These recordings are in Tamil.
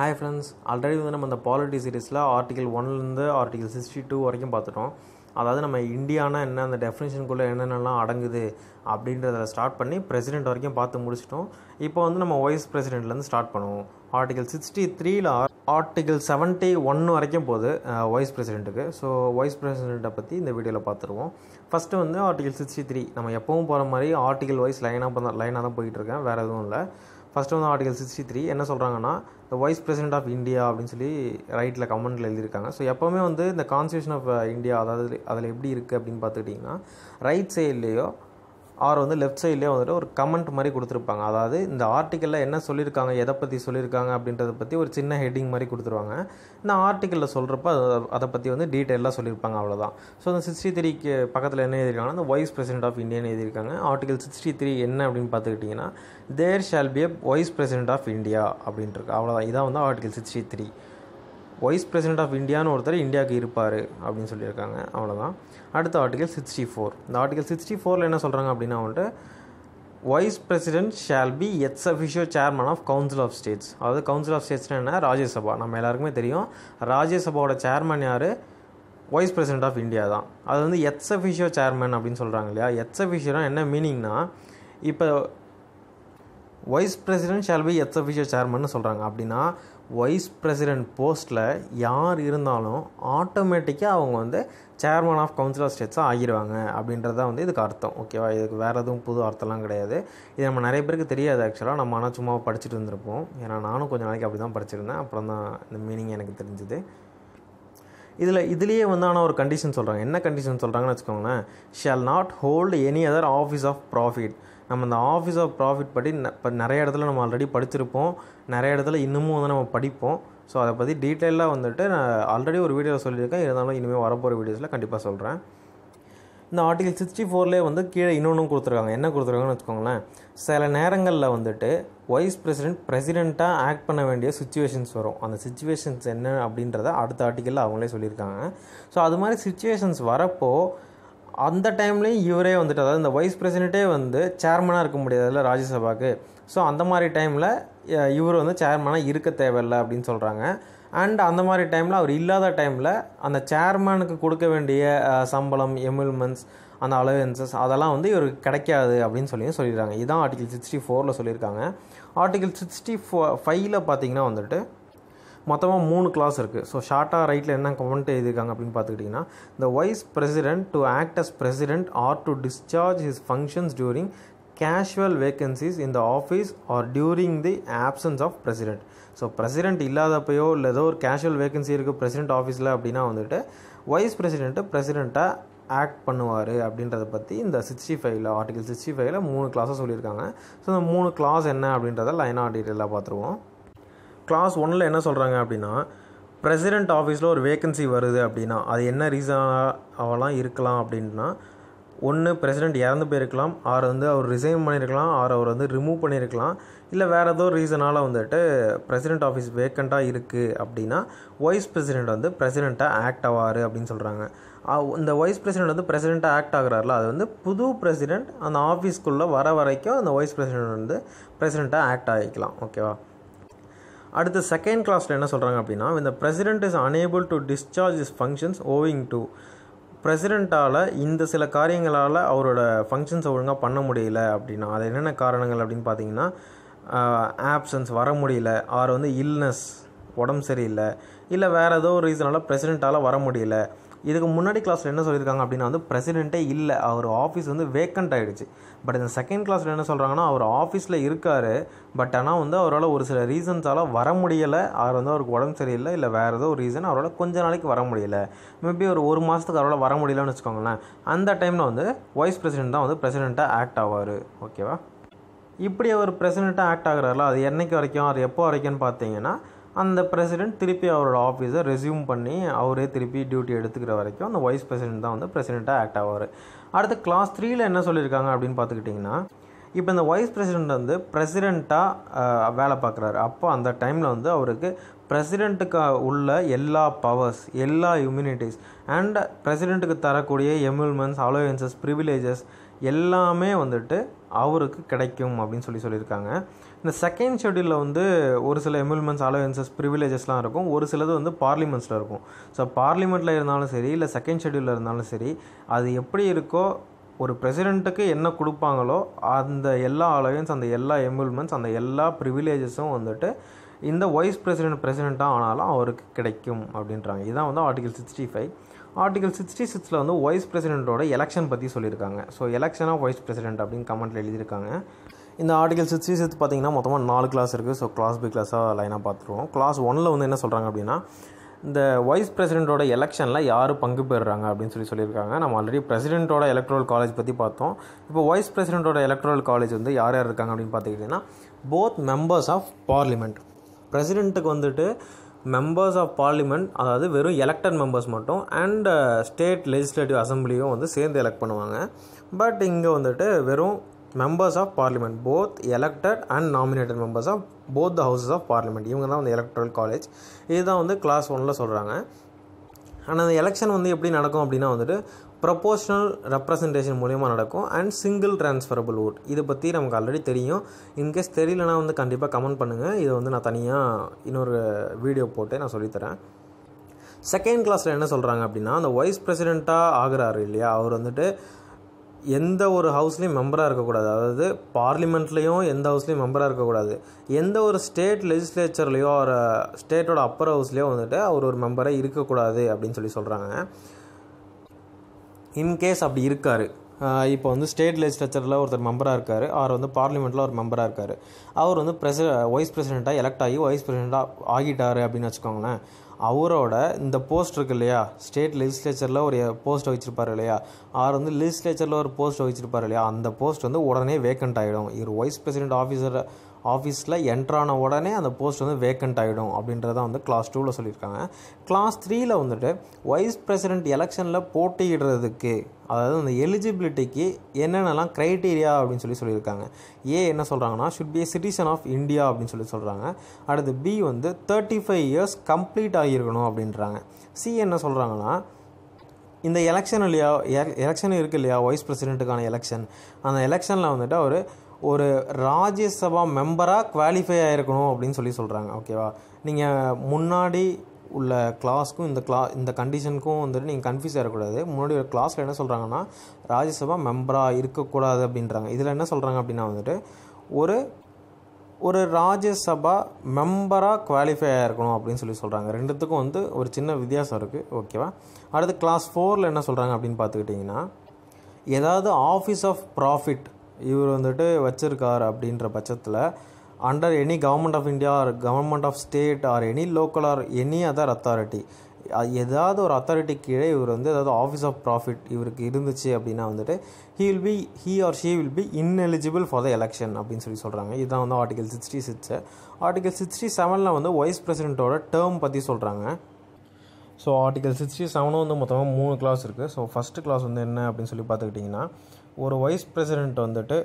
ஹாய் ஃப்ரெண்ட்ஸ் ஆல்ரெடி வந்து நம்ம இந்த பாலிட்டி சீரீஸில் ஆர்டிகல் ஒன்லேருந்து ஆர்டிகல் சிக்ஸ்டி டூ வரைக்கும் பார்த்துட்டோம் அதாவது நம்ம இந்தியானா என்ன அந்த டெஃபினேஷனுக்குள்ளே என்னென்னலாம் அடங்குது அப்படின்றத ஸ்டார்ட் பண்ணி பிரசிடென்ட் வரைக்கும் பார்த்து முடிச்சிட்டோம் இப்போ வந்து நம்ம வைஸ் பிரசிடென்ட்லேருந்து ஸ்டார்ட் பண்ணுவோம் ஆர்டிகல் சிக்ஸ்டி த்ரீல ஆர்டிகல் செவன்ட்டி ஒன் வரைக்கும் போகுது வைஸ் பிரசிடெண்ட்டுக்கு ஸோ வைஸ் பிரசிடெண்ட்டை பற்றி இந்த வீடியோவில் பார்த்துருவோம் ஃபஸ்ட்டு வந்து ஆர்டிகல் சிக்ஸ்டி த்ரீ நம்ம எப்பவும் போகிற மாதிரி ஆர்டிகல் வைஸ் லைனாக லைனாக தான் போயிட்டுருக்கேன் வேறு எதுவும் இல்லை ஃபஸ்ட்டு வந்து ஆர்டிகல் சிக்ஸ்டி த்ரீ என்ன சொல்கிறாங்கன்னா the vice president of India அப்படின்னு சொல்லி ரைட்டில் கமெண்ட்டில் எழுதியிருக்காங்க ஸோ எப்போவுமே வந்து இந்த கான்ஸ்டியூஷன் ஆஃப் இந்தியா அதாவது அதில் எப்படி இருக்குது அப்படின்னு பார்த்துக்கிட்டிங்கன்னா ரைட் சைட்லேயோ ஆர் வந்து லெஃப்ட் சைட்லேயே வந்துட்டு ஒரு கமெண்ட் மாதிரி கொடுத்துருப்பாங்க அதாவது இந்த ஆர்டிக்கலில் என்ன சொல்லியிருக்காங்க எதை பற்றி சொல்லியிருக்காங்க அப்படின்றத பற்றி ஒரு சின்ன ஹெட்டிங் மாதிரி கொடுத்துருவாங்க இந்த ஆர்டிக்கலில் சொல்கிறப்ப அதை பற்றி வந்து டீட்டெயிலாக சொல்லியிருப்பாங்க அவ்வளோதான் ஸோ அந்த சிக்ஸ்டி த்ரீக்கு பக்கத்தில் என்ன எழுதியிருக்காங்கன்னா அந்த வைஸ் பிரசிடென்ட் ஆஃப் இந்தியா எழுதியிருக்காங்க ஆர்டிக்கல் சிக்ஸ்டி த்ரீ என்ன அப்படின்னு பார்த்துக்கிட்டிங்கன்னா there shall be a vice president of India அப்படின்ட்டுருக்கு அவ்வளோதான் இதான் வந்து article sixty three vice president of இந்தியான்னு ஒருத்தர் இந்தியாவுக்கு இருப்பார் அப்படின்னு சொல்லியிருக்காங்க அவ்வளோதான் அடுத்த ஆர்டிகல் சிக்ஸ்டி ஃபோர் இந்த ஆர்டிகல் சிக்ஸ்டி ஃபோரில் என்ன சொல்கிறாங்க அப்படின்னா வந்துட்டு vice president shall be ex officio chairman of council of states அதாவது கவுன்சில் ஆஃப் ஸ்டேட்ஸ்னால் என்ன ராஜ்யசபா நம்ம எல்லாருக்குமே தெரியும் ராஜ்யசபாவோட சேர்மன் யார் வைஸ் பிரசிடென்ட் ஆஃப் இந்தியா தான் அது வந்து எட்ஸ் அஃபிஷியோ சேர்மன் அப்படின்னு சொல்கிறாங்க இல்லையா எட்ஸ் அஃபிஷியோனா என்ன மீனிங்னா இப்போ vice president shall be ex officio chairman சொல்கிறாங்க அப்படின்னா வைஸ் ப்ரெசிடெண்ட் போஸ்ட்டில் யார் இருந்தாலும் ஆட்டோமேட்டிக்காக அவங்க வந்து சேர்மன் ஆஃப் கவுன்சில் ஆஃப் ஸ்டேட்ஸாக ஆகிடுவாங்க அப்படின்றத வந்து இதுக்கு அர்த்தம் ஓகேவா இதுக்கு வேறு எதுவும் புது அர்த்தம்லாம் கிடையாது இது நம்ம நிறைய பேருக்கு தெரியாது ஆக்சுவலாக நம்ம ஆனால் சும்மா படிச்சுட்டு இருந்திருப்போம் ஏன்னா நானும் கொஞ்சம் நாளைக்கு அப்படி தான் படிச்சிருந்தேன் அப்புறம் தான் இந்த மீனிங் எனக்கு தெரிஞ்சுது இதில் இதுலேயே வந்து ஆனால் ஒரு கண்டிஷன் சொல்கிறாங்க என்ன கண்டிஷன் சொல்கிறாங்கன்னு வச்சுக்கோங்களேன் shall not hold any other office of profit நம்ம இந்த ஆஃபீஸ் ஆஃப் ப்ராஃபிட் படி இப்போ நிறைய இடத்துல நம்ம ஆல்ரெடி படித்திருப்போம் நிறைய இடத்துல இன்னமும் வந்து நம்ம படிப்போம் ஸோ அதை பற்றி டீட்டெயிலாக வந்துட்டு நான் ஆல்ரெடி ஒரு வீடியோவில் சொல்லியிருக்கேன் இருந்தாலும் இனிமேல் வரப்போகிற வீடியோஸில் கண்டிப்பாக சொல்கிறேன் இந்த ஆர்டிகல் சிக்ஸ்டி ஃபோர்லேயே வந்து கீழே இன்னொன்றும் கொடுத்துருக்காங்க என்ன கொடுத்துருக்காங்கன்னு வச்சுக்கோங்களேன் சில நேரங்களில் வந்துட்டு வைஸ் பிரசிடென்ட் பிரசிடெண்ட்டாக ஆக்ட் பண்ண வேண்டிய சுச்சுவேஷன்ஸ் வரும் அந்த சுச்சுவேஷன்ஸ் என்ன அப்படின்றத அடுத்த ஆர்டிக்கலில் அவங்களே சொல்லியிருக்காங்க ஸோ அது மாதிரி சுச்சுவேஷன்ஸ் வரப்போ அந்த டைம்லேயும் இவரே வந்துட்டு அதாவது இந்த வைஸ் பிரசிடென்ட்டே வந்து சேர்மனாக இருக்க முடியாதுல்ல ராஜ்யசபாவுக்கு ஸோ அந்த மாதிரி டைமில் இவர் வந்து சேர்மனாக இருக்க தேவையில்லை அப்படின்னு சொல்கிறாங்க அண்ட் அந்த மாதிரி டைமில் அவர் இல்லாத டைமில் அந்த சேர்மனுக்கு கொடுக்க வேண்டிய சம்பளம் எமில்மெண்ட்ஸ் அந்த அலவென்சஸ் அதெல்லாம் வந்து இவருக்கு கிடைக்காது அப்படின்னு சொல்லி சொல்லிடுறாங்க இதுதான் ஆர்டிகல் சிக்ஸ்டி ஃபோரில் சொல்லியிருக்காங்க ஆர்டிகல் சிக்ஸ்டி ஃபோ ஃபைவ்ல பார்த்திங்கன்னா வந்துட்டு மொத்தமாக மூணு கிளாஸ் இருக்குது ஸோ ஷார்ட்டாக ரைட்டில் என்ன கமெண்ட் எழுதியிருக்காங்க அப்படின்னு பார்த்துக்கிட்டிங்கன்னா the vice president to act as president or to discharge his functions during casual vacancies இந்த office or during the absence of president so president இல்லாதப்பையோ இல்லை ஏதோ ஒரு கேஷுவல் வேகன்சி இருக்குது பிரசிடென்ட் ஆஃபீஸில் அப்படின்னா வந்துட்டு வைஸ் பிரசிடென்ட்டு பிரசிடெண்ட்டாக ஆக்ட் பண்ணுவார் அப்படின்றத பற்றி இந்த சிக்ஸ்டி ஃபைவ்ல ஆர்டிகல் சிக்ஸ்டி ஃபைவ்ல மூணு கிளாஸாக சொல்லியிருக்காங்க ஸோ இந்த மூணு கிளாஸ் என்ன அப்படின்றத லைனாக டீட்டெயிலாக பார்த்துருவோம் கிளாஸ் ஒன்னில் என்ன சொல்கிறாங்க அப்படின்னா ப்ரெசிடெண்ட் ஆஃபீஸில் ஒரு வேக்கன்சி வருது அப்படின்னா அது என்ன ரீசன் அவெல்லாம் இருக்கலாம் அப்படின்னா ஒன்று பிரசிடெண்ட் இறந்து போயிருக்கலாம் ஆறு வந்து அவர் ரிசைன் பண்ணியிருக்கலாம் ஆறு அவர் வந்து ரிமூவ் பண்ணியிருக்கலாம் இல்லை வேறு ஏதோ ரீசனால் வந்துட்டு பிரசிடெண்ட் ஆஃபீஸ் வேக்கண்ட்டாக இருக்குது அப்படின்னா வைஸ் பிரசிடெண்ட் வந்து பிரசிடெண்ட்டாக ஆக்ட் ஆவார் அப்படின்னு சொல்கிறாங்க இந்த வைஸ் பிரசிடெண்ட் வந்து பிரசிடெண்ட்டாக ஆக்ட் ஆகிறாரில்ல அது வந்து புது பிரசிடெண்ட் அந்த ஆஃபீஸ்க்குள்ளே வர வரைக்கும் அந்த வைஸ் பிரசிடெண்ட் வந்து பிரசிடெண்ட்டாக ஆக்ட் ஆகிக்கலாம் ஓகேவா அடுத்து செகண்ட் கிளாஸில் என்ன சொல்கிறாங்க அப்படின்னா இந்த president is unable to discharge his functions owing to பிரசிடெண்ட்டால் இந்த சில காரியங்களால் அவரோட ஃபங்க்ஷன்ஸை ஒழுங்காக பண்ண முடியல அப்படின்னா அது என்னென்ன காரணங்கள் அப்படின்னு பார்த்தீங்கன்னா ஆப்சன்ஸ் வர முடியல ஆர் வந்து இல்னஸ் உடம்பு சரியில்லை இல்லை வேறு ஏதோ ஒரு ரீசனால் பிரசிடெண்ட்டால் வர முடியல இதுக்கு முன்னாடி கிளாஸில் என்ன சொல்லியிருக்காங்க அப்படின்னா வந்து பிரசிடென்ட்டே இல்லை அவர் ஆஃபீஸ் வந்து வேக்கண்ட் ஆகிடுச்சு பட் இந்த செகண்ட் கிளாஸில் என்ன சொல்கிறாங்கன்னா அவர் ஆஃபீஸில் இருக்கார் பட் ஆனால் வந்து அவரால் ஒரு சில ரீசன்ஸால் வர முடியலை அவர் வந்து அவருக்கு உடம்பு சரியில்லை இல்லை வேறு ஏதோ ஒரு ரீசன் அவரால் கொஞ்ச நாளைக்கு வர முடியலை மேபி ஒரு ஒரு மாதத்துக்கு அவரால் வர முடியலன்னு வச்சுக்கோங்களேன் அந்த டைமில் வந்து வைஸ் பிரசிடென்ட் தான் வந்து பிரசிடெண்ட்டாக ஆக்ட் ஆவார் ஓகேவா இப்படி அவர் பிரசிடெண்ட்டாக ஆக்ட் ஆகிறாரில்ல அது என்றைக்கு வரைக்கும் அது எப்போ வரைக்கும்னு பார்த்தீங்கன்னா அந்த ப்ரெசிடெண்ட் திருப்பி அவரோட ஆஃபீஸை ரெசியூம் பண்ணி அவரே திருப்பி டியூட்டி எடுத்துக்கிற வரைக்கும் அந்த வைஸ் ப்ரெசிடெண்ட் தான் வந்து பிரசிடெண்ட்டாக ஆக்ட் ஆவார் அடுத்து கிளாஸ் த்ரீயில் என்ன சொல்லியிருக்காங்க அப்படின்னு பார்த்துக்கிட்டிங்கன்னா இப்போ இந்த வைஸ் ப்ரெசிடெண்ட் வந்து பிரசிடெண்ட்டாக வேலை பார்க்குறாரு அப்போ அந்த டைமில் வந்து அவருக்கு பிரசிடெண்ட்டுக்கு உள்ள எல்லா பவர்ஸ் எல்லா இம்யூனிட்டிஸ் அண்ட் பிரசிடெண்ட்டுக்கு தரக்கூடிய எமில்மெண்ட்ஸ் அலோயன்சஸ் ப்ரிவிலேஜஸ் எல்லாமே வந்துட்டு அவருக்கு கிடைக்கும் அப்படின்னு சொல்லி சொல்லியிருக்காங்க இந்த செகண்ட் ஷெடியூலில் வந்து ஒரு சில எமில்மெண்ட்ஸ் அலவன்சஸ் ப்ரிவிலேஜஸ்லாம் இருக்கும் ஒரு சிலது வந்து பார்லிமெண்ட்ஸில் இருக்கும் ஸோ பார்லிமெண்ட்டில் இருந்தாலும் சரி இல்லை செகண்ட் ஷெடியூலில் இருந்தாலும் சரி அது எப்படி இருக்கோ ஒரு பிரசிடெண்ட்டுக்கு என்ன கொடுப்பாங்களோ அந்த எல்லா அலவன்ஸ் அந்த எல்லா எமில்மெண்ட்ஸ் அந்த எல்லா ப்ரிவிலேஜஸும் வந்துட்டு இந்த வைஸ் பிரசிடென்ட் பிரசிடெண்ட்டாக ஆனாலும் அவருக்கு கிடைக்கும் அப்படின்றாங்க இதுதான் வந்து article sixty five article sixty சிக்ஸில் வந்து வைஸ் பிரசிடென்ட்டோட எலெக்ஷன் பற்றி சொல்லியிருக்காங்க so election of vice president அப்படின்னு கமெண்ட்டில் எழுதியிருக்காங்க இந்த ஆர்டிகல் சிக்ஸ்டி சிக்ஸ் பார்த்திங்கன்னா மொத்தமாக நாலு கிளாஸ் இருக்குது ஸோ கிளாஸ் பி கிளாஸாக லைனாக பார்த்துருவோம் கிளாஸ் ஒனில் வந்து என்ன சொல்கிறாங்க அப்படின்னா இந்த வைஸ் பிரசிடென்ட்டோட எலெக்ஷனில் யார் பங்கு பெறுறாங்க அப்படின்னு சொல்லி சொல்லியிருக்காங்க நம்ம ஆல்ரெடி பிரசிடென்ட்டோட எலக்ட்ரல் காலேஜ் பற்றி பார்த்தோம் இப்போ வைஸ் பிரசிடென்ட்டோட எலக்ட்ரல் காலேஜ் வந்து யார் யார் இருக்காங்க அப்படின்னு பார்த்துக்கிட்டிங்கன்னா போத் மெம்பர்ஸ் ஆஃப் பார்லிமெண்ட் பிரசிடென்ட்டுக்கு வந்துட்டு மெம்பர்ஸ் ஆஃப் பார்லிமெண்ட் அதாவது வெறும் எலெக்டட் மெம்பர்ஸ் மட்டும் அண்ட் ஸ்டேட் லெஜிஸ்லேட்டிவ் அசம்பிளியும் வந்து சேர்ந்து எலெக்ட் பண்ணுவாங்க பட் இங்கே வந்துட்டு வெறும் members of parliament both elected and nominated members of both the houses of parliament இவங்க தான் வந்து எலக்ட்ரல் காலேஜ் இதுதான் வந்து கிளாஸ் ஒனில் சொல்கிறாங்க ஆனால் அந்த எலெக்ஷன் வந்து எப்படி நடக்கும் அப்படின்னா வந்துட்டு ப்ரொபோஷனல் ரெப்ரசன்டேஷன் மூலிமா நடக்கும் அண்ட் சிங்கிள் ட்ரான்ஸ்ஃபரபிள் ஓட் இதை பற்றி நமக்கு ஆல்ரெடி தெரியும் இன்கேஸ் தெரியலனா வந்து கண்டிப்பாக கமெண்ட் பண்ணுங்கள் இதை வந்து நான் தனியாக இன்னொரு வீடியோ போட்டு நான் சொல்லித்தரேன் செகண்ட் கிளாஸில் என்ன சொல்கிறாங்க அப்படின்னா அந்த வைஸ் பிரசிடெண்ட்டாக ஆகிறாரு இல்லையா அவர் வந்துட்டு எந்த ஒரு ஹவுஸ்லேயும் மெம்பராக இருக்கக்கூடாது அதாவது பார்லிமெண்ட்லேயும் எந்த ஹவுஸ்லேயும் மெம்பராக இருக்கக்கூடாது எந்த ஒரு ஸ்டேட் லெஜிஸ்லேச்சர்லேயோ அவர் ஸ்டேட்டோட அப்பர் ஹவுஸ்லேயோ வந்துட்டு அவர் ஒரு மெம்பராக இருக்கக்கூடாது அப்படின்னு சொல்லி சொல்கிறாங்க இன்கேஸ் அப்படி இருக்கார் இப்போ வந்து ஸ்டேட் லெஜிஸ்லேச்சரில் ஒருத்தர் மெம்பராக இருக்கார் அவர் வந்து பார்லிமெண்ட்டில் ஒரு மெம்பராக இருக்கார் அவர் வந்து பிரசி வைஸ் பிரசிடெண்ட்டாக எலெக்ட் ஆகி வைஸ் பிரசிடெண்ட்டாக ஆகிட்டார் அப்படின்னு வச்சுக்கோங்களேன் அவரோட இந்த போஸ்ட் இருக்கு இல்லையா ஸ்டேட் லெஜிஸ்லேச்சரில் ஒரு போஸ்ட் வச்சுருப்பார் இல்லையா அவர் வந்து லெஜிஸ்லேச்சரில் ஒரு போஸ்ட் வச்சுருப்பார் இல்லையா அந்த போஸ்ட் வந்து உடனே வேக்கண்ட் ஆகிடும் இவர் வைஸ் பிரசிடெண்ட் ஆஃபீஸர் ஆஃபீஸில் என்ட்ரான உடனே அந்த போஸ்ட் வந்து வேக்கண்ட் ஆகிடும் அப்படின்றத வந்து கிளாஸ் டூவில் சொல்லியிருக்காங்க கிளாஸ் த்ரீயில் வந்துட்டு வைஸ் பிரசிடென்ட் எலெக்ஷனில் போட்டியிடுறதுக்கு அதாவது அந்த எலிஜிபிலிட்டிக்கு என்னென்னலாம் க்ரைட்டீரியா அப்படின்னு சொல்லி சொல்லியிருக்காங்க ஏ என்ன சொல்கிறாங்கன்னா should be citizen of India அப்படின்னு சொல்லி சொல்கிறாங்க அடுத்து பி வந்து தேர்ட்டி ஃபைவ் இயர்ஸ் கம்ப்ளீட் ஆகியிருக்கணும் அப்படின்றாங்க சி என்ன சொல்கிறாங்கன்னா இந்த எலெக்ஷன் இல்லையா எலெக்ஷன் இருக்குது இல்லையா வைஸ் பிரசிடெண்ட்டுக்கான எலெக்ஷன் அந்த எலெக்ஷனில் வந்துட்டு அவர் ஒரு ராஜ்யசபா மெம்பராக குவாலிஃபை ஆகிருக்கணும் அப்படின்னு சொல்லி சொல்கிறாங்க ஓகேவா நீங்கள் முன்னாடி உள்ள கிளாஸ்க்கும் இந்த கிளா இந்த கண்டிஷனுக்கும் வந்துட்டு நீங்கள் கன்ஃபியூஸ் ஆகிடக்கூடாது முன்னாடி ஒரு கிளாஸில் என்ன சொல்கிறாங்கன்னா ராஜ்யசபா மெம்பராக இருக்கக்கூடாது அப்படின்றாங்க இதில் என்ன சொல்கிறாங்க அப்படின்னா வந்துட்டு ஒரு ஒரு ராஜ்யசபா மெம்பராக குவாலிஃபை ஆகிருக்கணும் அப்படின்னு சொல்லி சொல்கிறாங்க ரெண்டுத்துக்கும் வந்து ஒரு சின்ன வித்தியாசம் இருக்குது ஓகேவா அடுத்து கிளாஸ் ஃபோரில் என்ன சொல்கிறாங்க அப்படின்னு பார்த்துக்கிட்டிங்கன்னா ஏதாவது ஆஃபீஸ் ஆஃப் ப்ராஃபிட் இவர் வந்துட்டு வச்சுருக்கார் அப்படின்ற பட்சத்தில் under any government of India or government of state or any local or any other authority ஏதாவது ஒரு அத்தாரிட்டி கீழே இவர் வந்து ஏதாவது ஆஃபீஸ் ஆஃப் ப்ராஃபிட் இவருக்கு இருந்துச்சு அப்படின்னா வந்துட்டு he will be he or she will be ineligible for the election அப்படின்னு சொல்லி சொல்கிறாங்க இதுதான் வந்து article sixty six article sixty செவனில் வந்து வைஸ் பிரசிடென்ட்டோட டேர்ம் பற்றி சொல்கிறாங்க ஸோ ஆர்டிகல் சிக்ஸ்டி செவனும் வந்து மொத்தமாக மூணு கிளாஸ் இருக்குது ஸோ ஃபஸ்ட்டு கிளாஸ் வந்து என்ன அப்படின்னு சொல்லி பார்த்துக்கிட்டிங்கன்னா ஒரு வைஸ் பிரசிடெண்ட் வந்துட்டு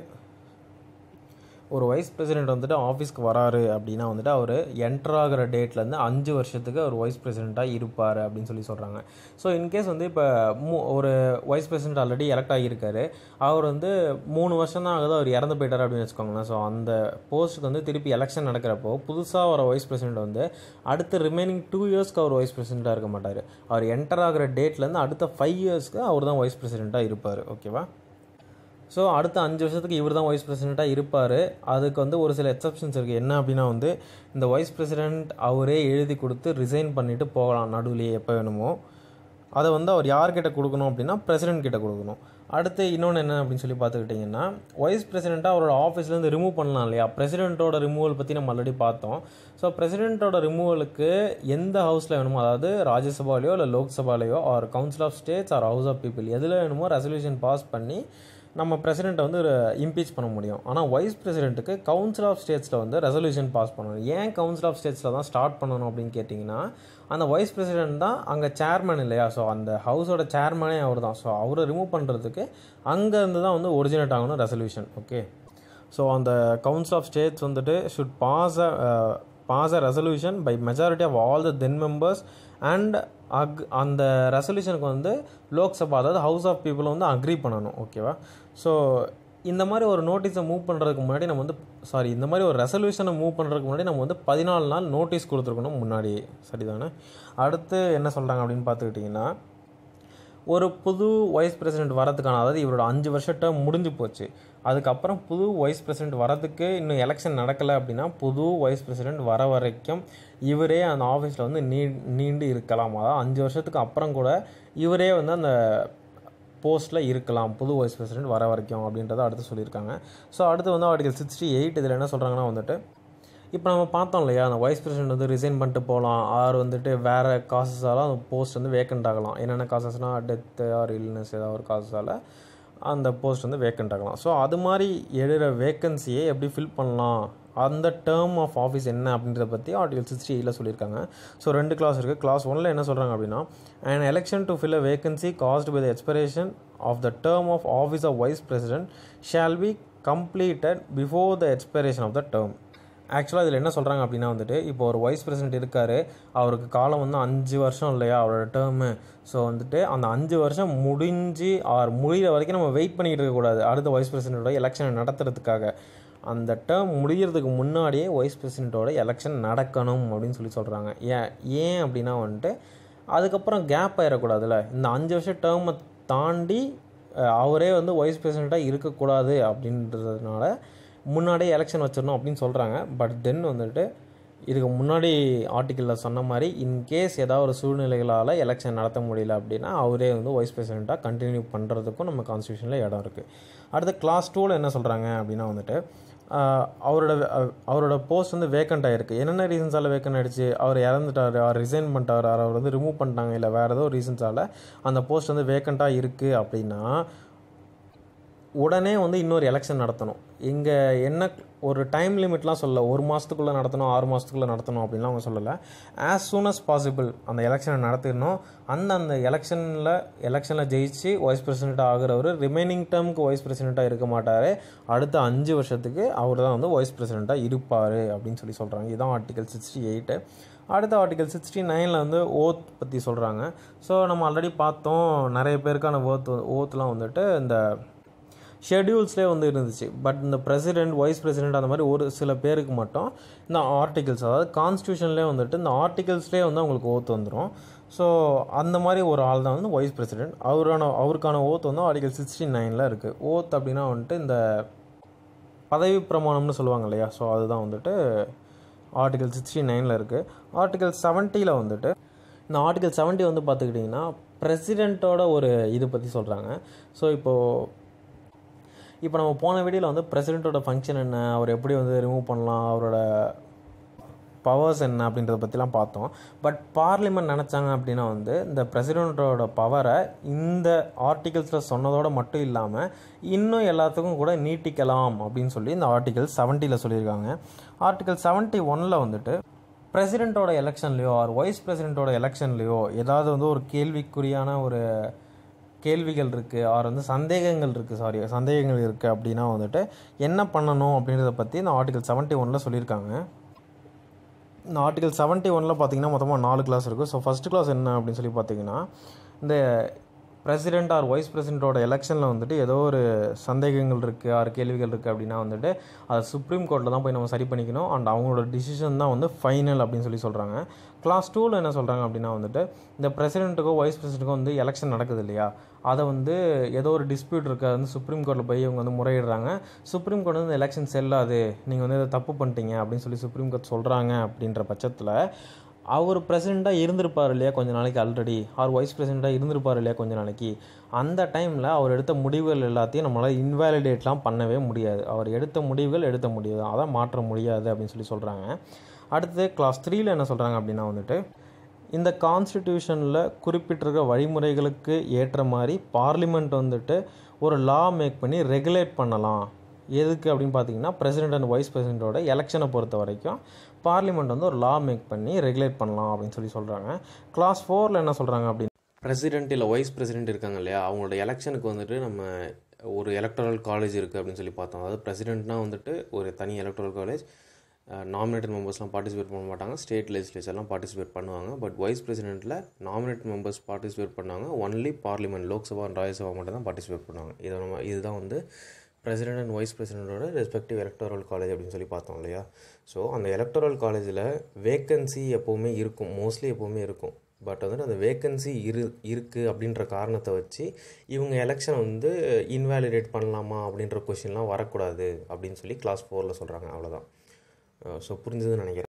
ஒரு வைஸ் பிரசிடெண்ட் வந்துட்டு ஆஃபீஸ்க்கு வராரு அப்படின்னா வந்துட்டு அவர் என்ட்ராகிற டேட்லேருந்து அஞ்சு வருஷத்துக்கு அவர் வைஸ் பிரசிடெண்ட்டாக இருப்பார் அப்படின்னு சொல்லி சொல்கிறாங்க ஸோ இன்கேஸ் வந்து இப்போ மூ ஒரு வைஸ் பிரசிடெண்ட் ஆல்ரெடி எலெக்ட் ஆகியிருக்காரு அவர் வந்து மூணு வருஷம் தான் ஆகுது அவர் இறந்து போயிட்டார் அப்படின்னு வச்சுக்கோங்களேன் ஸோ அந்த போஸ்ட்டுக்கு வந்து திருப்பி எலெக்ஷன் நடக்கிறப்போ புதுசாக வர வைஸ் பிரசிடெண்ட் வந்து அடுத்த ரிமைனிங் டூ இயர்ஸ்க்கு அவர் வைஸ் பிரசிடெண்ட்டாக இருக்க மாட்டார் அவர் என்டர் ஆகிற டேட்லேருந்து அடுத்த ஃபைவ் இயர்ஸ்க்கு அவர் தான் வைஸ் பிரசிடெண்ட்டாக இருப்பார் ஓகேவா ஸோ அடுத்த அஞ்சு வருஷத்துக்கு இவர் தான் வைஸ் பிரசிடெண்ட்டாக இருப்பார் அதுக்கு வந்து ஒரு சில எக்ஸப்ஷன்ஸ் இருக்குது என்ன அப்படின்னா வந்து இந்த வைஸ் பிரசிடெண்ட் அவரே எழுதி கொடுத்து ரிசைன் பண்ணிவிட்டு போகலாம் நடுவில் எப்போ வேணுமோ அதை வந்து அவர் யார்கிட்ட கொடுக்கணும் அப்படின்னா பிரசிடென்ட் கிட்ட கொடுக்கணும் அடுத்து இன்னொன்று என்ன அப்படின்னு சொல்லி பார்த்துக்கிட்டிங்கன்னா வைஸ் பிரசிடெண்ட்டாக அவரோட ஆஃபீஸ்லேருந்து ரிமூவ் பண்ணலாம் இல்லையா பிரசிடென்ட்டோட ரிமூவல் பற்றி நம்ம ஆல்ரெடி பார்த்தோம் ஸோ பிரசிடென்ட்டோட ரிமூவலுக்கு எந்த ஹவுஸில் வேணுமோ அதாவது ராஜ்யசபாலேயோ இல்லை லோக்சபாலேயோ or council of states or house of people எதில் வேணுமோ ரெசல்யூஷன் பாஸ் பண்ணி நம்ம பிரசிடெண்ட்டை வந்து இம்பீச் பண்ண முடியும் ஆனால் வைஸ் பிரசிடென்ட்டுக்கு கவுன்சில் ஆஃப் ஸ்டேட்ஸில் வந்து ரெசல்யூஷன் பாஸ் பண்ணணும் ஏன் கவுன்சில் ஆஃப் ஸ்டேட்ஸில் தான் ஸ்டார்ட் பண்ணணும் அப்படின்னு கேட்டிங்கன்னா அந்த வைஸ் பிரசிடென்ட் தான் அங்கே சேர்மேன் இல்லையா ஸோ அந்த ஹவுஸோட சேர்மனே அவர் தான் ஸோ அவரை ரிமூவ் பண்ணுறதுக்கு அங்கேருந்து தான் வந்து ஒரிஜினேட் ஆகணும் ரெசல்யூஷன் ஓகே ஸோ அந்த கவுன்சில் ஆஃப் ஸ்டேட்ஸ் வந்துட்டு should pass a pass a resolution by majority of all the then members and அக் அந்த ரெசல்யூஷனுக்கு வந்து லோக்சபா அதாவது ஹவுஸ் ஆஃப் பீப்புளை வந்து அக்ரி பண்ணணும் ஓகேவா ஸோ இந்த மாதிரி ஒரு நோட்டீஸை மூவ் பண்ணுறதுக்கு முன்னாடி நம்ம வந்து சாரி இந்த மாதிரி ஒரு ரெசல்யூஷனை மூவ் பண்ணுறதுக்கு முன்னாடி நம்ம வந்து பதினாலு நாள் நோட்டீஸ் கொடுத்துருக்கணும் முன்னாடி சரிதானே அடுத்து என்ன சொல்கிறாங்க அப்படின்னு பார்த்துக்கிட்டிங்கன்னா ஒரு புது வைஸ் பிரசிடென்ட் வரதுக்கான அதாவது இவரோட அஞ்சு வருஷத்தை முடிஞ்சு போச்சு அதுக்கப்புறம் புது வைஸ் பிரசிடென்ட் வரதுக்கு இன்னும் எலெக்ஷன் நடக்கலை அப்படின்னா புது வைஸ் பிரசிடென்ட் வர வரைக்கும் இவரே அந்த ஆஃபீஸில் வந்து நீ நீண்டு இருக்கலாம் அதாவது அஞ்சு வருஷத்துக்கு அப்புறம் கூட இவரே வந்து அந்த போஸ்ட்டில் இருக்கலாம் புது வைஸ் பிரசிடென்ட் வர வரைக்கும் அப்படின்றத அடுத்து சொல்லியிருக்காங்க ஸோ அடுத்து வந்து ஆர்டிகல் சிக்ஸ்டி எயிட் இதில் என்ன சொல்கிறாங்கன்னா வந்துட்டு இப்போ நம்ம பார்த்தோம் இல்லையா அந்த வைஸ் பிரசிடென்ட் வந்து ரிசைன் பண்ணிட்டு போகலாம் ஆர் வந்துட்டு வேறு காசஸால் அந்த போஸ்ட் வந்து வேக்கண்ட் ஆகலாம் என்னென்ன காசஸ்னால் டெத்து ஆர் இல்னஸ் ஏதாவது ஒரு காசஸால் அந்த போஸ்ட் வந்து வேக்கண்ட் ஆகலாம் ஸோ அது மாதிரி எழுகிற வேக்கன்சியை எப்படி ஃபில் பண்ணலாம் அந்த டேர்ம் ஆஃப் ஆஃபீஸ் என்ன அப்படின்றத பற்றி ஆர்டிகல் சிக்ஸ்டி எயிட்டில் சொல்லியிருக்காங்க ஸோ ரெண்டு கிளாஸ் இருக்குது கிளாஸ் ஒனில் என்ன சொல்கிறாங்க அப்படின்னா and election to fill a vacancy caused by the expiration of the term of office of vice president shall be completed before the expiration of the term ஆக்சுவலாக இதில் என்ன சொல்கிறாங்க அப்படின்னா வந்துட்டு இப்போ ஒரு வைஸ் பிரசிடென்ட் இருக்கார் அவருக்கு காலம் வந்து அஞ்சு வருஷம் இல்லையா அவரோட டேர்மு ஸோ வந்துட்டு அந்த அஞ்சு வருஷம் முடிஞ்சு அவர் முடிகிற வரைக்கும் நம்ம வெயிட் பண்ணிக்கிட்டு இருக்கக்கூடாது அடுத்த வைஸ் பிரசிடென்ட்டோட எலெக்ஷனை நடத்துறதுக்காக அந்த டேர்ம் முடிகிறதுக்கு முன்னாடியே வைஸ் பிரசிடென்ட்டோட எலெக்ஷன் நடக்கணும் அப்படின்னு சொல்லி சொல்கிறாங்க ஏன் ஏன் அப்படின்னா வந்துட்டு அதுக்கப்புறம் கேப் ஆயிடக்கூடாதுல்ல இந்த அஞ்சு வருஷம் டேர்மை தாண்டி அவரே வந்து வைஸ் பிரசிடெண்ட்டாக இருக்கக்கூடாது அப்படின்றதுனால முன்னாடியே எலெக்ஷன் வச்சிடணும் அப்படின்னு சொல்கிறாங்க பட் தென் வந்துட்டு இதுக்கு முன்னாடி ஆர்டிக்கிளில் சொன்ன மாதிரி இன்கேஸ் ஏதாவது ஒரு சூழ்நிலைகளால் எலெக்ஷன் நடத்த முடியல அப்படின்னா அவரே வந்து வைஸ் பிரசிடெண்ட்டாக கண்டினியூ பண்ணுறதுக்கும் நம்ம கான்ஸ்டியூஷனில் இடம் இருக்குது அடுத்து கிளாஸ் டூவில் என்ன சொல்கிறாங்க அப்படின்னா வந்துட்டு அவரோட அவரோட போஸ்ட் வந்து வேக்கண்ட் ஆகிருக்கு என்னென்ன ரீசன்ஸால் வேக்கண்ட் ஆகிடுச்சு அவர் இறந்துட்டார் அவர் ரிசைன் பண்ணிட்டார் அவர் வந்து ரிமூவ் பண்ணிட்டாங்க இல்லை வேறு ஏதோ ரீசன்ஸால் அந்த போஸ்ட் வந்து வேக்கண்ட்டாக இருக்குது அப்படின்னா உடனே வந்து இன்னொரு எலெக்ஷன் நடத்தணும் இங்கே என்ன ஒரு டைம் லிமிட்லாம் சொல்லலை ஒரு மாதத்துக்குள்ளே நடத்தணும் ஆறு மாதத்துக்குள்ளே நடத்தணும் அப்படின்லாம் அவங்க சொல்லலை ஆஸ் சூன் அஸ் பாசிபிள் அந்த எலெக்ஷனை நடத்திடணும் அந்த அந்த எலெக்ஷனில் எலெக்ஷனில் ஜெயிச்சு வைஸ் பிரசிடெண்ட்டாக ஆகிறவர் ரிமைனிங் டேர்முக்கு வைஸ் பிரசிடெண்ட்டாக இருக்க மாட்டார் அடுத்த அஞ்சு வருஷத்துக்கு அவர் தான் வந்து வைஸ் பிரசிடெண்ட்டாக இருப்பார் அப்படின்னு சொல்லி சொல்கிறாங்க இதுதான் ஆர்டிகல் சிக்ஸ்டி எயிட்டு அடுத்த ஆர்டிகல் சிக்ஸ்டி நைனில் வந்து ஓத் பற்றி சொல்கிறாங்க ஸோ நம்ம ஆல்ரெடி பார்த்தோம் நிறைய பேருக்கான ஓத் ஓத்லாம் வந்துட்டு இந்த ஷெடியூல்ஸ்லேயே வந்து இருந்துச்சு பட் இந்த பிரசிடென்ட் வைஸ் பிரசிடென்ட் அந்த மாதிரி ஒரு சில பேருக்கு மட்டும் இந்த ஆர்டிகிள்ஸ் அதாவது கான்ஸ்டியூஷன்லேயே வந்துட்டு இந்த ஆர்டிகிள்ஸ்லேயே வந்து அவங்களுக்கு ஓத்து வந்துடும் ஸோ அந்த மாதிரி ஒரு ஆள் தான் வந்து வைஸ் பிரசிடென்ட் அவரான அவருக்கான ஓத்து வந்து ஆர்டிகல் சிக்ஸ்டி நைனில் இருக்குது ஓத் அப்படின்னா வந்துட்டு இந்த பதவி பிரமாணம்னு சொல்லுவாங்க இல்லையா ஸோ அதுதான் வந்துட்டு ஆர்டிகல் சிக்ஸ்டி நைனில் இருக்குது ஆர்டிகல் செவன்ட்டியில் வந்துட்டு இந்த ஆர்டிகல் செவன்ட்டி வந்து பார்த்துக்கிட்டிங்கன்னா பிரசிடெண்ட்டோட ஒரு இது பற்றி சொல்கிறாங்க ஸோ இப்போது இப்போ நம்ம போன வீடியோவில் வந்து பிரசிடெண்ட்டோட ஃபங்க்ஷன் என்ன அவர் எப்படி வந்து ரிமூவ் பண்ணலாம் அவரோட பவர்ஸ் என்ன அப்படின்றத பற்றிலாம் பார்த்தோம் பட் பார்லிமெண்ட் நினச்சாங்க அப்படின்னா வந்து இந்த பிரசிடெண்ட்டோட பவரை இந்த ஆர்டிகல்ஸில் சொன்னதோடு மட்டும் இல்லாமல் இன்னும் எல்லாத்துக்கும் கூட நீட்டிக்கலாம் அப்படின்னு சொல்லி இந்த ஆர்டிகல் செவன்ட்டியில் சொல்லியிருக்காங்க ஆர்டிகல் செவன்ட்டி ஒனில் வந்துட்டு பிரசிடெண்ட்டோட எலெக்ஷன்லேயோ ஆர் வைஸ் பிரசிடெண்ட்டோட எலெக்ஷன்லேயோ ஏதாவது வந்து ஒரு கேள்விக்குறியான ஒரு கேள்விகள் இருக்குது ஆர் வந்து சந்தேகங்கள் இருக்குது சாரி சந்தேகங்கள் இருக்குது அப்படின்னா வந்துட்டு என்ன பண்ணணும் அப்படின்றத பற்றி இந்த ஆர்டிகல் செவன்ட்டி ஒனில் சொல்லியிருக்காங்க இந்த ஆர்டிகல் செவன்ட்டி ஒனில் பார்த்தீங்கன்னா மொத்தமாக நாலு கிளாஸ் இருக்குது ஸோ ஃபஸ்ட்டு கிளாஸ் என்ன அப்படின்னு சொல்லி பார்த்தீங்கன்னா இந்த பிரசிடெண்ட் ஆர் வைஸ் பிரசிடெண்ட்டோட எலெக்ஷனில் வந்துட்டு ஏதோ ஒரு சந்தேகங்கள் இருக்குது ஆறு கேள்விகள் இருக்குது அப்படின்னா வந்துட்டு அதை சுப்ரீம் கோர்ட்டில் தான் போய் நம்ம சரி பண்ணிக்கணும் அண்ட் அவங்களோட டிசிஷன் தான் வந்து ஃபைனல் அப்படின்னு சொல்லி சொல்கிறாங்க கிளாஸ் டூவில் என்ன சொல்கிறாங்க அப்படின்னா வந்துட்டு இந்த பிரசிடெண்ட்டுக்கோ வைஸ் பிரசிடெண்ட்டுக்கோ வந்து எலெக்ஷன் நடக்குது இல்லையா அதை வந்து ஏதோ ஒரு டிஸ்பியூட் இருக்குது அது வந்து சுப்ரீம் கோர்ட்டில் போய் இவங்க வந்து முறையிடுறாங்க சுப்ரீம் கோர்ட் வந்து எலெக்ஷன் செல்லாது நீங்கள் வந்து இதை தப்பு பண்ணிட்டீங்க அப்படின்னு சொல்லி சுப்ரீம் கோர்ட் சொல்கிறாங்க அப்படின்ற பட்சத்தில் அவர் பிரசிடெண்ட்டாக இருந்திருப்பார் இல்லையா கொஞ்ச நாளைக்கு ஆல்ரெடி அவர் வைஸ் பிரசிடெண்ட்டாக இருந்திருப்பார் இல்லையா கொஞ்ச நாளைக்கு அந்த டைமில் அவர் எடுத்த முடிவுகள் எல்லாத்தையும் நம்மளால் இன்வாலிடேட்லாம் பண்ணவே முடியாது அவர் எடுத்த முடிவுகள் எடுத்த முடிவு அதான் அதை மாற்ற முடியாது அப்படின்னு சொல்லி சொல்கிறாங்க அடுத்து கிளாஸ் த்ரீயில் என்ன சொல்கிறாங்க அப்படின்னா வந்துட்டு இந்த கான்ஸ்டிடியூஷனில் குறிப்பிட்டிருக்க வழிமுறைகளுக்கு ஏற்ற மாதிரி பார்லிமெண்ட் வந்துட்டு ஒரு லா மேக் பண்ணி ரெகுலேட் பண்ணலாம் எதுக்கு அப்படின்னு பார்த்தீங்கன்னா பிரசிடெண்ட் அண்ட் வைஸ் பிரசிடெண்ட்டோட எலெக்ஷனை பொறுத்த வரைக்கும் பார்லிமெண்ட் வந்து ஒரு லா மேக் பண்ணி ரெகுலேட் பண்ணலாம் அப்படின்னு சொல்லி சொல்கிறாங்க கிளாஸ் ஃபோரில் என்ன சொல்கிறாங்க அப்படின்னு பிரசிடென்ட் இல்லை வைஸ் பிரசிடென்ட் இருக்காங்க இல்லையா அவங்களோட எலெக்ஷனுக்கு வந்துட்டு நம்ம ஒரு எலக்ட்ரல் காலேஜ் இருக்குது அப்படின்னு சொல்லி பார்த்தோம் அதாவது பிரசிடென்ட்னா வந்துட்டு ஒரு தனி எலக்ட்ரல் காலேஜ் நாமினேட்டட் மெம்பர்ஸ்லாம் பார்ட்டிசிபேட் பண்ண மாட்டாங்க ஸ்டேட் லெஜிஸ்லேச்சர்லாம் பார்ட்டிசிபேட் பண்ணுவாங்க பட் வைஸ் பிரசிடென்ட்டில் நாமினேட் மெம்பர்ஸ் பார்ட்டிசிபேட் பண்ணுவாங்க ஒன்லி பார்லிமெண்ட் லோக்சபா ராஜ்யசபா மட்டும் தான் பார்ட்டிசிபேட் பண்ணுவாங்க இதை நம்ம இதுதான் வந்து பிரசிடென்ட் அண்ட் வைஸ் பிரசிடென்ட்டோட ரெஸ்பெக்டிவ் எலக்டோரல் காலேஜ் அப்படின்னு சொல்லி பார்த்தோம் இல்லையா ஸோ அந்த எலக்டோரல் காலேஜில் வேக்கன்சி எப்போவுமே இருக்கும் மோஸ்ட்லி எப்போவுமே இருக்கும் பட் வந்துட்டு அந்த வேக்கன்சி இரு இருக்குது அப்படின்ற காரணத்தை வச்சு இவங்க எலெக்ஷனை வந்து இன்வேலிடேட் பண்ணலாமா அப்படின்ற கொஷின்லாம் வரக்கூடாது அப்படின்னு சொல்லி கிளாஸ் ஃபோரில் சொல்கிறாங்க அவ்வளோதான் ஸோ புரிஞ்சதுன்னு நினைக்கிறேன்